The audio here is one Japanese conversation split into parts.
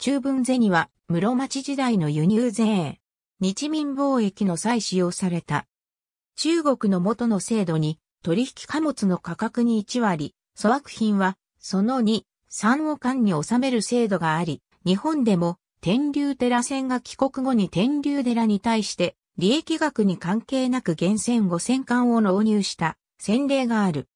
中分には室町時代の輸入税。日民貿易の際使用された。中国の元の制度に取引貨物の価格に1割、粗悪品はその2、3を間に収める制度があり、日本でも天竜寺船が帰国後に天竜寺に対して利益額に関係なく厳選5000巻を納入した先例がある。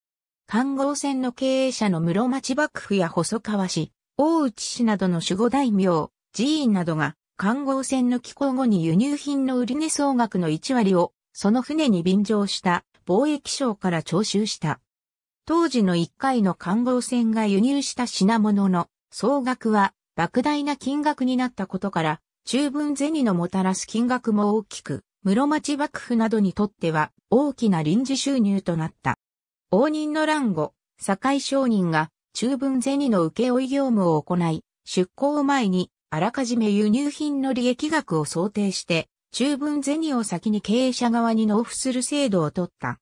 看護船の経営者の室町幕府や細川氏、大内氏などの守護大名、寺院などが、官光船の寄港後に輸入品の売値総額の1割を、その船に便乗した貿易商から徴収した。当時の1回の官光船が輸入した品物の総額は莫大な金額になったことから、中分銭のもたらす金額も大きく、室町幕府などにとっては大きな臨時収入となった。応仁の乱後、堺商人が中分銭の請負業務を行い、出港前に、あらかじめ輸入品の利益額を想定して、中分銭を先に経営者側に納付する制度を取った。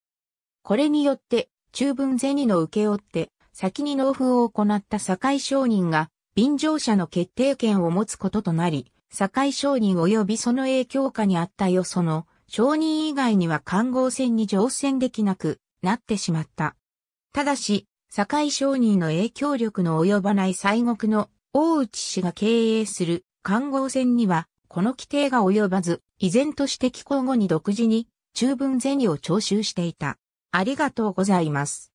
これによって、中分銭の請負って、先に納付を行った堺商人が、便乗者の決定権を持つこととなり、堺商人及びその影響下にあったよその、商人以外には看護船に乗船できなくなってしまった。ただし、堺商人の影響力の及ばない西国の大内氏が経営する官光船には、この規定が及ばず、依然として寄港後に独自に、中分銭を徴収していた。ありがとうございます。